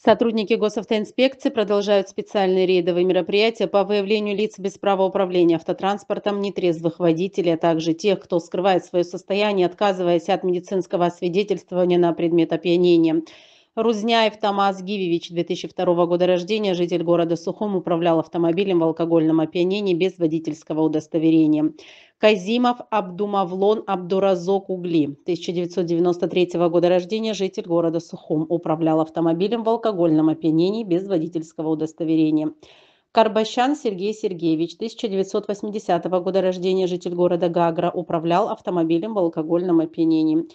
Сотрудники госавтоинспекции продолжают специальные рейдовые мероприятия по выявлению лиц без права управления автотранспортом, нетрезвых водителей, а также тех, кто скрывает свое состояние, отказываясь от медицинского освидетельствования на предмет опьянения. Рузняев Тамас Гивевич, 2002 года рождения, житель города Сухом, управлял автомобилем в алкогольном опьянении без водительского удостоверения. Казимов Абдумавлон Абдуразок Угли, 1993 года рождения, житель города Сухум, управлял автомобилем в алкогольном опьянении без водительского удостоверения. Карбащан Сергей Сергеевич, 1980 года рождения, житель города Гагра, управлял автомобилем в алкогольном опьянении.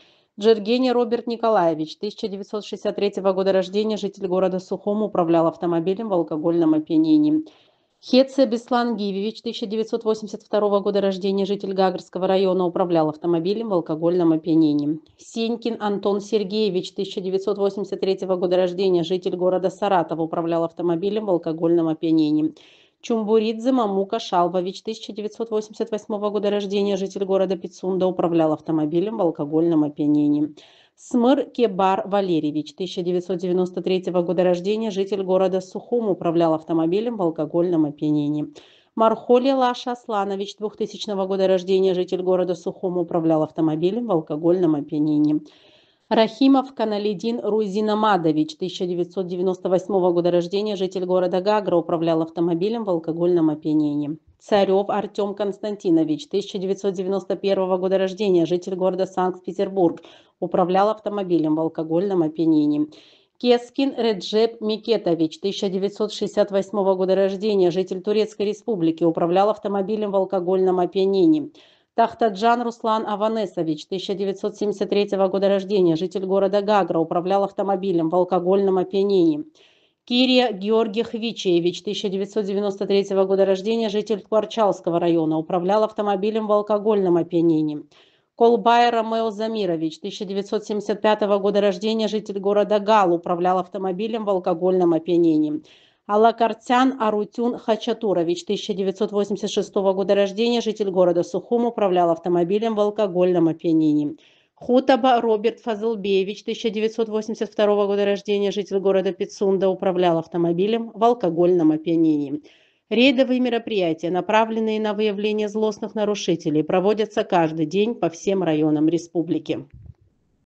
Джергени Роберт Николаевич, 1963 года рождения, житель города Сухом, управлял автомобилем в алкогольном опьянении. Хеце Беслан Гивевич, 1982 года рождения, житель Гагарского района, управлял автомобилем в алкогольном опьянении. Сенькин Антон Сергеевич, 1983 года рождения, житель города Саратов, управлял автомобилем в алкогольном опьянении. Чумбуридзе Мамука Шалбович, 1988 года рождения, житель города Пицунда, управлял автомобилем в алкогольном опьянении. Смыр Кебар Валерьевич, 1993 года рождения, житель города Сухум, управлял автомобилем в алкогольном опьянении. Мархоли Лаша Асланович, 2000 года рождения, житель города Сухум, управлял автомобилем в алкогольном опьянении. Рахимов Каналидин Рузинамадович, 1998 года рождения, житель города Гагра, управлял автомобилем в алкогольном опьянении. Царев Артем Константинович, 1991 года рождения, житель города Санкт-Петербург, управлял автомобилем в алкогольном опьянении. Кескин Реджеп Микетович, 1968 года рождения, житель Турецкой Республики, управлял автомобилем в алкогольном опьянении. Тахтаджан Руслан Аванесович, 1973 года рождения, житель города Гагра, управлял автомобилем в алкогольном опьянении. Кирия Георгий Хвичевич, 1993 года рождения, житель Кварчалского района, управлял автомобилем в алкогольном опьянении. Колбай Ромео Замирович, 1975 года рождения, житель города Гал, управлял автомобилем в алкогольном опьянении. Алакарцян Арутюн Хачатурович, 1986 года рождения, житель города Сухум, управлял автомобилем в алкогольном опьянении. Хутаба Роберт Фазылбеевич, 1982 года рождения, житель города Пицунда, управлял автомобилем в алкогольном опьянении. Рейдовые мероприятия, направленные на выявление злостных нарушителей, проводятся каждый день по всем районам республики.